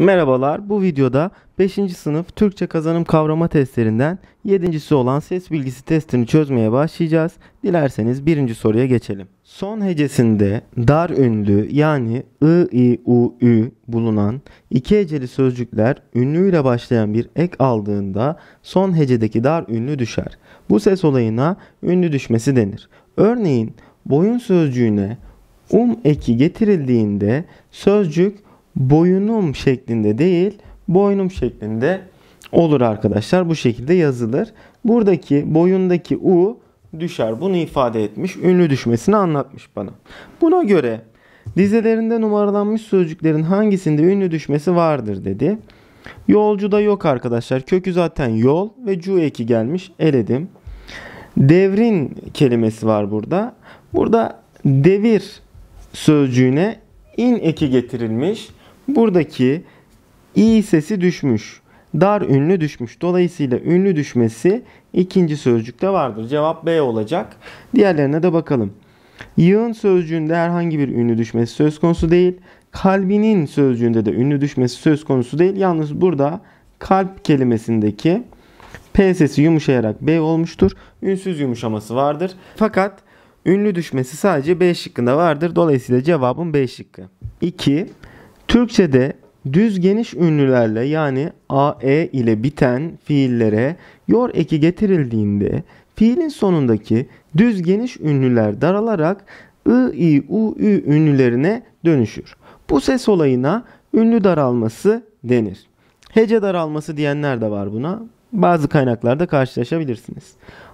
Merhabalar, bu videoda 5. sınıf Türkçe kazanım kavrama testlerinden 7.si olan ses bilgisi testini çözmeye başlayacağız. Dilerseniz 1. soruya geçelim. Son hecesinde dar ünlü yani ı, i, u, ü bulunan iki heceli sözcükler ünlüyle başlayan bir ek aldığında son hecedeki dar ünlü düşer. Bu ses olayına ünlü düşmesi denir. Örneğin boyun sözcüğüne um eki getirildiğinde sözcük boyunum şeklinde değil boynum şeklinde olur arkadaşlar. Bu şekilde yazılır. Buradaki boyundaki U düşer. Bunu ifade etmiş. Ünlü düşmesini anlatmış bana. Buna göre dizelerinde numaralanmış sözcüklerin hangisinde ünlü düşmesi vardır dedi. Yolcu da yok arkadaşlar. Kökü zaten yol ve cu eki gelmiş. Eledim. Devrin kelimesi var burada. Burada devir sözcüğüne in eki getirilmiş. Buradaki i sesi düşmüş. Dar ünlü düşmüş. Dolayısıyla ünlü düşmesi ikinci sözcükte vardır. Cevap B olacak. Diğerlerine de bakalım. Yığın sözcüğünde herhangi bir ünlü düşmesi söz konusu değil. Kalbinin sözcüğünde de ünlü düşmesi söz konusu değil. Yalnız burada kalp kelimesindeki P sesi yumuşayarak B olmuştur. Ünsüz yumuşaması vardır. Fakat ünlü düşmesi sadece B şıkkında vardır. Dolayısıyla cevabım B şıkkı. 2. Türkçe'de düz geniş ünlülerle yani AE ile biten fiillere yor eki getirildiğinde fiilin sonundaki düz geniş ünlüler daralarak ı, i, u, ü ünlülerine dönüşür. Bu ses olayına ünlü daralması denir. Hece daralması diyenler de var buna. Bazı kaynaklarda karşılaşabilirsiniz.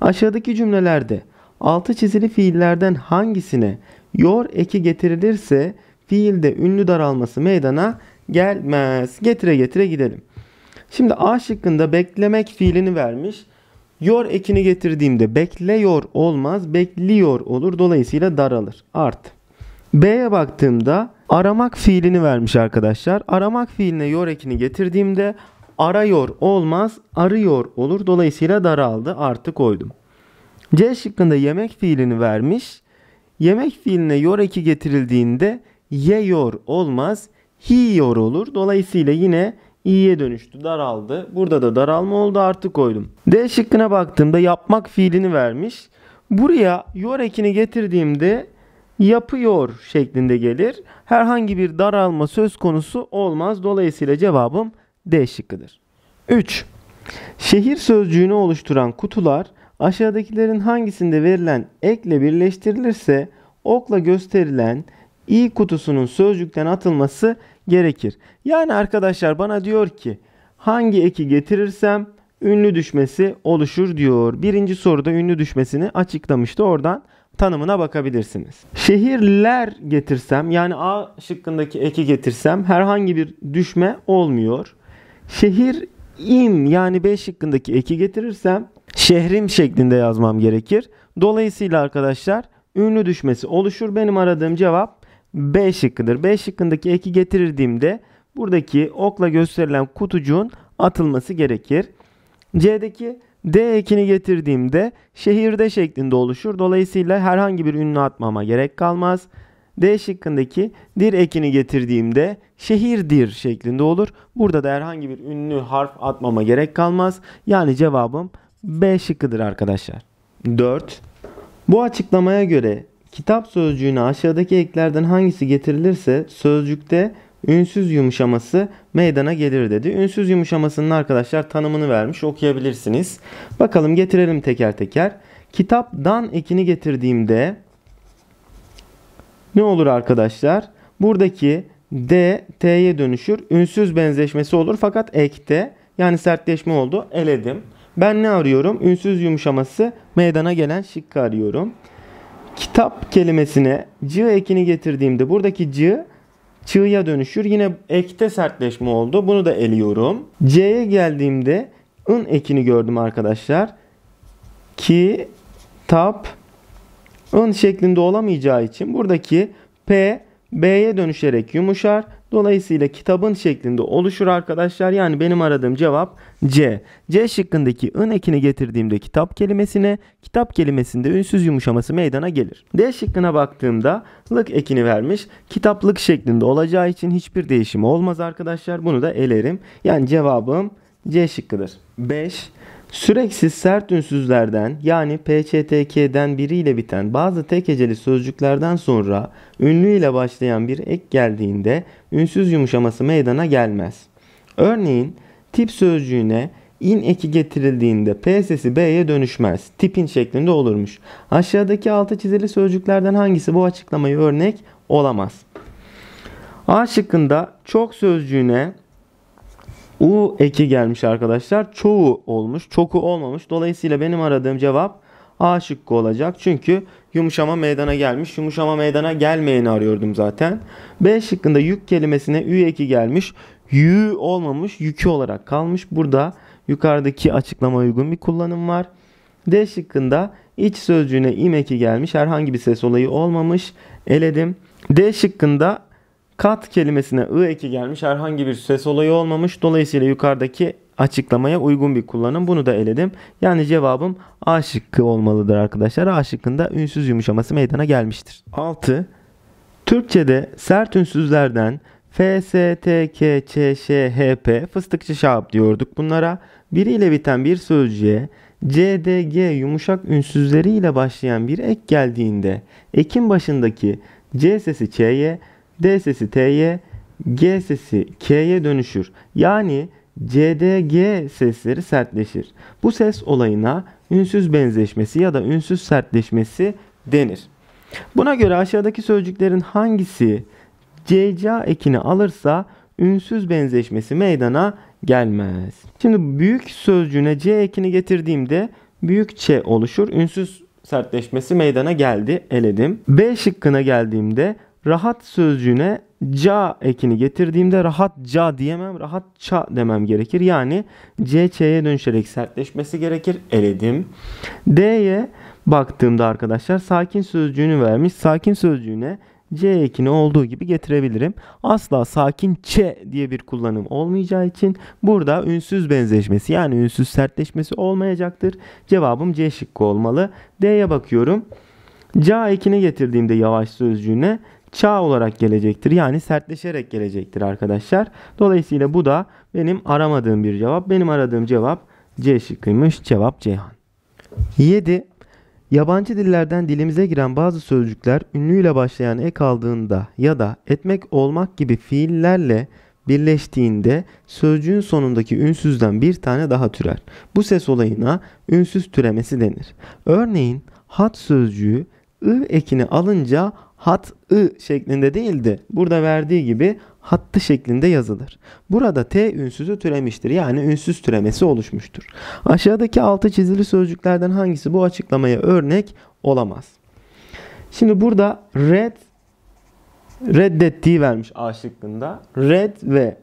Aşağıdaki cümlelerde altı çizili fiillerden hangisine yor eki getirilirse fiilde ünlü daralması meydana gelmez. Getire getire gidelim. Şimdi A şıkkında beklemek fiilini vermiş. Yor ekini getirdiğimde bekleyor olmaz, bekliyor olur. Dolayısıyla daralır. Art. B'ye baktığımda aramak fiilini vermiş arkadaşlar. Aramak fiiline yor ekini getirdiğimde arıyor olmaz, arıyor olur. Dolayısıyla daraldı. Artı koydum. C şıkkında yemek fiilini vermiş. Yemek fiiline yor eki getirildiğinde yeyor olmaz hiyor olur. Dolayısıyla yine i'ye dönüştü daraldı. Burada da daralma oldu artı koydum. D şıkkına baktığımda yapmak fiilini vermiş. Buraya yor ekini getirdiğimde yapıyor şeklinde gelir. Herhangi bir daralma söz konusu olmaz. Dolayısıyla cevabım D şıkkıdır. 3. Şehir sözcüğünü oluşturan kutular aşağıdakilerin hangisinde verilen ekle birleştirilirse okla gösterilen i kutusunun sözcükten atılması gerekir. Yani arkadaşlar bana diyor ki hangi eki getirirsem ünlü düşmesi oluşur diyor. Birinci soruda ünlü düşmesini açıklamıştı. Oradan tanımına bakabilirsiniz. Şehirler getirsem yani A şıkkındaki eki getirsem herhangi bir düşme olmuyor. Şehir im yani B şıkkındaki eki getirirsem şehrim şeklinde yazmam gerekir. Dolayısıyla arkadaşlar ünlü düşmesi oluşur. Benim aradığım cevap B şıkkıdır. B şıkkındaki eki getirdiğimde buradaki okla gösterilen kutucuğun atılması gerekir. C'deki D ekini getirdiğimde şehirde şeklinde oluşur. Dolayısıyla herhangi bir ünlü atmama gerek kalmaz. D şıkkındaki dir ekini getirdiğimde şehirdir şeklinde olur. Burada da herhangi bir ünlü harf atmama gerek kalmaz. Yani cevabım B şıkkıdır arkadaşlar. 4. Bu açıklamaya göre Kitap sözcüğünü aşağıdaki eklerden hangisi getirilirse sözcükte ünsüz yumuşaması meydana gelir dedi. Ünsüz yumuşamasının arkadaşlar tanımını vermiş okuyabilirsiniz. Bakalım getirelim teker teker. Kitap dan ekini getirdiğimde ne olur arkadaşlar? Buradaki D T'ye dönüşür. Ünsüz benzeşmesi olur fakat ekte yani sertleşme oldu. Eledim. Ben ne arıyorum? Ünsüz yumuşaması meydana gelen şıkkı arıyorum kitap kelimesine c ekini getirdiğimde buradaki c çığ'ya dönüşür. Yine ekte sertleşme oldu. Bunu da eliyorum. c'ye geldiğimde ın ekini gördüm arkadaşlar. Ki tap ın şeklinde olamayacağı için buradaki p b'ye dönüşerek yumuşar Dolayısıyla kitabın şeklinde oluşur arkadaşlar. Yani benim aradığım cevap C. C şıkkındaki ın ekini getirdiğimde kitap kelimesine, kitap kelimesinde ünsüz yumuşaması meydana gelir. D şıkkına baktığımda lık ekini vermiş. Kitaplık şeklinde olacağı için hiçbir değişim olmaz arkadaşlar. Bunu da elerim. Yani cevabım C şıkkıdır. 5. Süreksiz sert ünsüzlerden yani PCTK'den biriyle biten bazı tek heceli sözcüklerden sonra ünlü ile başlayan bir ek geldiğinde ünsüz yumuşaması meydana gelmez. Örneğin tip sözcüğüne in eki getirildiğinde P sesi B'ye dönüşmez. Tipin şeklinde olurmuş. Aşağıdaki altı çizili sözcüklerden hangisi bu açıklamayı örnek olamaz? A şıkkında çok sözcüğüne U eki gelmiş arkadaşlar. Çoğu olmuş, çoku olmamış. Dolayısıyla benim aradığım cevap A şıkkı olacak. Çünkü yumuşama meydana gelmiş. Yumuşama meydana gelmeyeni arıyordum zaten. B şıkkında yük kelimesine ü eki gelmiş. Yü olmamış, yükü olarak kalmış. Burada yukarıdaki açıklama uygun bir kullanım var. D şıkkında iç sözcüğüne im eki gelmiş. Herhangi bir ses olayı olmamış. Eledim. D şıkkında Kat kelimesine ı eki gelmiş herhangi bir ses olayı olmamış. Dolayısıyla yukarıdaki açıklamaya uygun bir kullanım. Bunu da eledim. Yani cevabım A şıkkı olmalıdır arkadaşlar. A şıkkında ünsüz yumuşaması meydana gelmiştir. 6. Türkçede sert ünsüzlerden F, S, T, K, Ç, Ş, H, P fıstıkçı şahap diyorduk bunlara. Biriyle biten bir sözcüğe C, D, G yumuşak ünsüzleriyle başlayan bir ek geldiğinde ekin başındaki C sesi Ç'ye D sesi T'ye, G sesi K'ye dönüşür. Yani CDG sesleri sertleşir. Bu ses olayına ünsüz benzeşmesi ya da ünsüz sertleşmesi denir. Buna göre aşağıdaki sözcüklerin hangisi CCA ekini alırsa ünsüz benzeşmesi meydana gelmez. Şimdi büyük sözcüğüne C ekini getirdiğimde büyük Ç oluşur. Ünsüz sertleşmesi meydana geldi. Eledim. B şıkkına geldiğimde rahat sözcüğüne ca ekini getirdiğimde rahat ca diyemem, rahat ça demem gerekir. Yani c ç'ye dönüşerek sertleşmesi gerekir. Eledim. D'ye baktığımda arkadaşlar sakin sözcüğünü vermiş. Sakin sözcüğüne C ekini olduğu gibi getirebilirim. Asla sakin ç diye bir kullanım olmayacağı için burada ünsüz benzeşmesi yani ünsüz sertleşmesi olmayacaktır. Cevabım C şıkkı olmalı. D'ye bakıyorum. Ca ekini getirdiğimde yavaş sözcüğüne çağ olarak gelecektir. Yani sertleşerek gelecektir arkadaşlar. Dolayısıyla bu da benim aramadığım bir cevap. Benim aradığım cevap C şıkkıymış. Cevap Ceyhan. 7. Yabancı dillerden dilimize giren bazı sözcükler ünlüyle başlayan ek aldığında ya da etmek olmak gibi fiillerle birleştiğinde sözcüğün sonundaki ünsüzden bir tane daha türer. Bu ses olayına ünsüz türemesi denir. Örneğin hat sözcüğü ı ekini alınca hat ı şeklinde değildi. Burada verdiği gibi hattı şeklinde yazılır. Burada T ünsüzü türemiştir. Yani ünsüz türemesi oluşmuştur. Aşağıdaki altı çizili sözcüklerden hangisi bu açıklamaya örnek olamaz? Şimdi burada red reddettiği vermiş A şıkkında. Red ve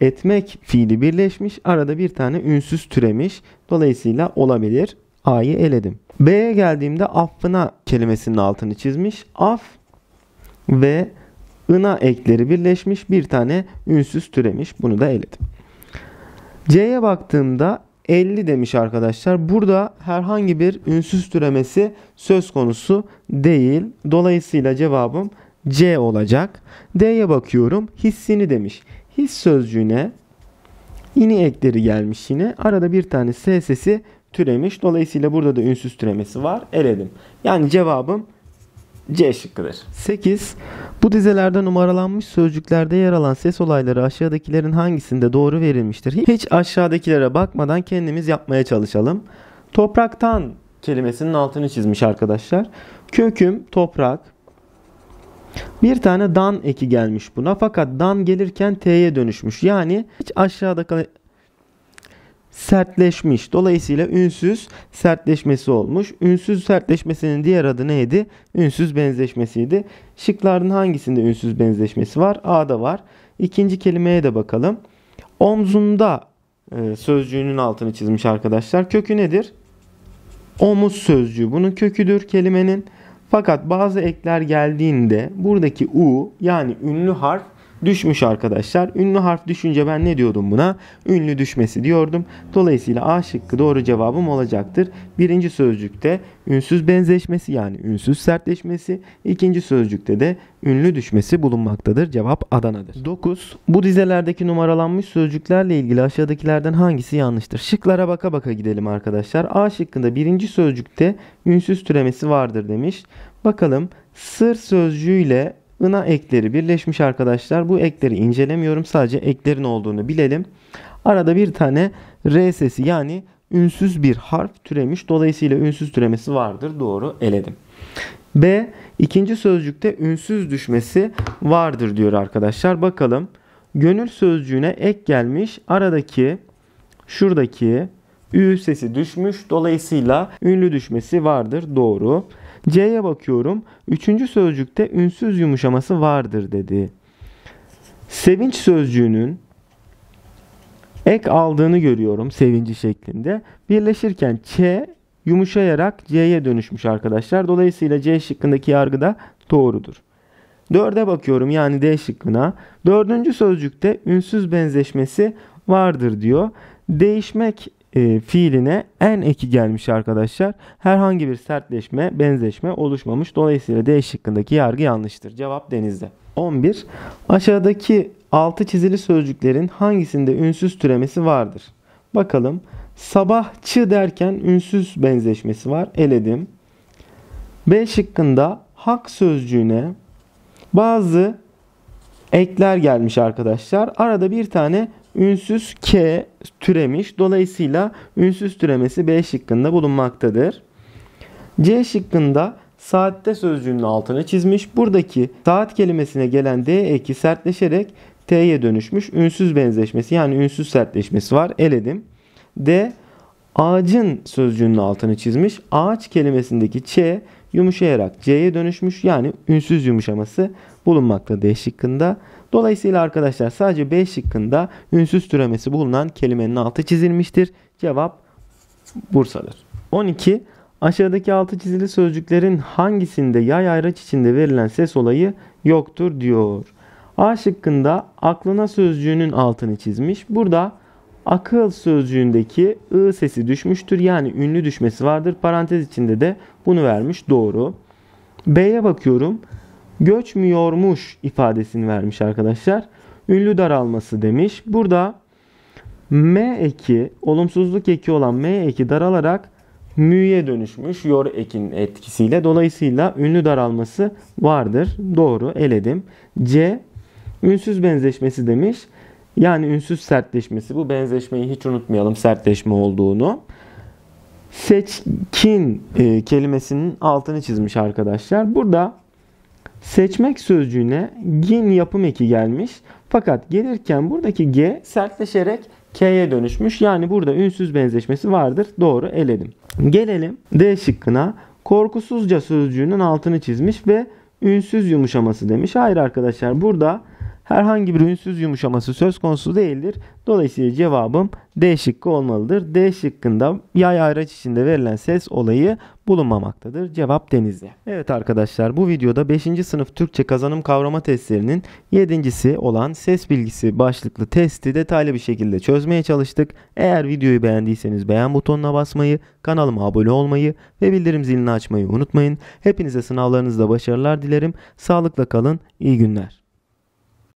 etmek fiili birleşmiş. Arada bir tane ünsüz türemiş. Dolayısıyla olabilir. A'yı eledim. B'ye geldiğimde affına kelimesinin altını çizmiş. Af ve ına ekleri birleşmiş bir tane ünsüz türemiş. Bunu da eledim. C'ye baktığımda 50 demiş arkadaşlar. Burada herhangi bir ünsüz türemesi söz konusu değil. Dolayısıyla cevabım C olacak. D'ye bakıyorum. Hissini demiş. His sözcüğüne ini ekleri gelmiş yine. Arada bir tane S sesi türemiş. Dolayısıyla burada da ünsüz türemesi var. Eledim. Yani cevabım C şıkkıdır. 8. Bu dizelerde numaralanmış sözcüklerde yer alan ses olayları aşağıdakilerin hangisinde doğru verilmiştir? Hiç aşağıdakilere bakmadan kendimiz yapmaya çalışalım. Topraktan kelimesinin altını çizmiş arkadaşlar. Köküm toprak. Bir tane dan eki gelmiş buna fakat dan gelirken T'ye dönüşmüş. Yani hiç aşağıdaki sertleşmiş. Dolayısıyla ünsüz sertleşmesi olmuş. Ünsüz sertleşmesinin diğer adı neydi? Ünsüz benzeşmesiydi. Şıkların hangisinde ünsüz benzeşmesi var? A'da var. İkinci kelimeye de bakalım. Omzunda e, sözcüğünün altını çizmiş arkadaşlar. Kökü nedir? Omuz sözcüğü bunun köküdür kelimenin. Fakat bazı ekler geldiğinde buradaki u yani ünlü harf düşmüş arkadaşlar. Ünlü harf düşünce ben ne diyordum buna? Ünlü düşmesi diyordum. Dolayısıyla A şıkkı doğru cevabım olacaktır. Birinci sözcükte ünsüz benzeşmesi yani ünsüz sertleşmesi. ikinci sözcükte de ünlü düşmesi bulunmaktadır. Cevap Adana'dır. 9. Bu dizelerdeki numaralanmış sözcüklerle ilgili aşağıdakilerden hangisi yanlıştır? Şıklara baka baka gidelim arkadaşlar. A şıkkında birinci sözcükte ünsüz türemesi vardır demiş. Bakalım sır sözcüğüyle ına ekleri birleşmiş arkadaşlar. Bu ekleri incelemiyorum. Sadece eklerin olduğunu bilelim. Arada bir tane R sesi yani ünsüz bir harf türemiş. Dolayısıyla ünsüz türemesi vardır. Doğru eledim. B ikinci sözcükte ünsüz düşmesi vardır diyor arkadaşlar. Bakalım. Gönül sözcüğüne ek gelmiş. Aradaki şuradaki ü sesi düşmüş. Dolayısıyla ünlü düşmesi vardır. Doğru. C'ye bakıyorum. Üçüncü sözcükte ünsüz yumuşaması vardır dedi. Sevinç sözcüğünün ek aldığını görüyorum sevinci şeklinde. Birleşirken Ç yumuşayarak C'ye dönüşmüş arkadaşlar. Dolayısıyla C şıkkındaki yargı da doğrudur. Dörde bakıyorum yani D şıkkına. Dördüncü sözcükte ünsüz benzeşmesi vardır diyor. Değişmek e, fiiline en eki gelmiş arkadaşlar. Herhangi bir sertleşme, benzeşme oluşmamış. Dolayısıyla D şıkkındaki yargı yanlıştır. Cevap denizde. 11. Aşağıdaki altı çizili sözcüklerin hangisinde ünsüz türemesi vardır? Bakalım. Sabah çı derken ünsüz benzeşmesi var. Eledim. B şıkkında hak sözcüğüne bazı ekler gelmiş arkadaşlar. Arada bir tane ünsüz K türemiş. Dolayısıyla ünsüz türemesi B şıkkında bulunmaktadır. C şıkkında saatte sözcüğünün altını çizmiş. Buradaki saat kelimesine gelen D eki sertleşerek T'ye dönüşmüş. Ünsüz benzeşmesi yani ünsüz sertleşmesi var. Eledim. D ağacın sözcüğünün altını çizmiş. Ağaç kelimesindeki Ç yumuşayarak C'ye dönüşmüş. Yani ünsüz yumuşaması bulunmakta D şıkkında. Dolayısıyla arkadaşlar sadece B şıkkında ünsüz türemesi bulunan kelimenin altı çizilmiştir. Cevap Bursa'dır. 12. Aşağıdaki altı çizili sözcüklerin hangisinde yay ayraç içinde verilen ses olayı yoktur diyor. A şıkkında aklına sözcüğünün altını çizmiş. Burada akıl sözcüğündeki ı sesi düşmüştür. Yani ünlü düşmesi vardır. Parantez içinde de bunu vermiş. Doğru. B'ye bakıyorum göçmüyormuş ifadesini vermiş arkadaşlar. Ünlü daralması demiş. Burada M eki, olumsuzluk eki olan M eki daralarak mü'ye dönüşmüş yor ekin etkisiyle. Dolayısıyla ünlü daralması vardır. Doğru eledim. C ünsüz benzeşmesi demiş. Yani ünsüz sertleşmesi. Bu benzeşmeyi hiç unutmayalım sertleşme olduğunu. Seçkin e, kelimesinin altını çizmiş arkadaşlar. Burada Seçmek sözcüğüne gin yapım eki gelmiş. Fakat gelirken buradaki G sertleşerek K'ye dönüşmüş. Yani burada ünsüz benzeşmesi vardır. Doğru eledim. Gelelim D şıkkına. Korkusuzca sözcüğünün altını çizmiş ve ünsüz yumuşaması demiş. Hayır arkadaşlar burada Herhangi bir ünsüz yumuşaması söz konusu değildir. Dolayısıyla cevabım D şıkkı olmalıdır. D şıkkında yay ayraç içinde verilen ses olayı bulunmamaktadır. Cevap denizli. Evet arkadaşlar bu videoda 5. sınıf Türkçe kazanım kavrama testlerinin 7.si olan ses bilgisi başlıklı testi detaylı bir şekilde çözmeye çalıştık. Eğer videoyu beğendiyseniz beğen butonuna basmayı, kanalıma abone olmayı ve bildirim zilini açmayı unutmayın. Hepinize sınavlarınızda başarılar dilerim. Sağlıkla kalın. İyi günler.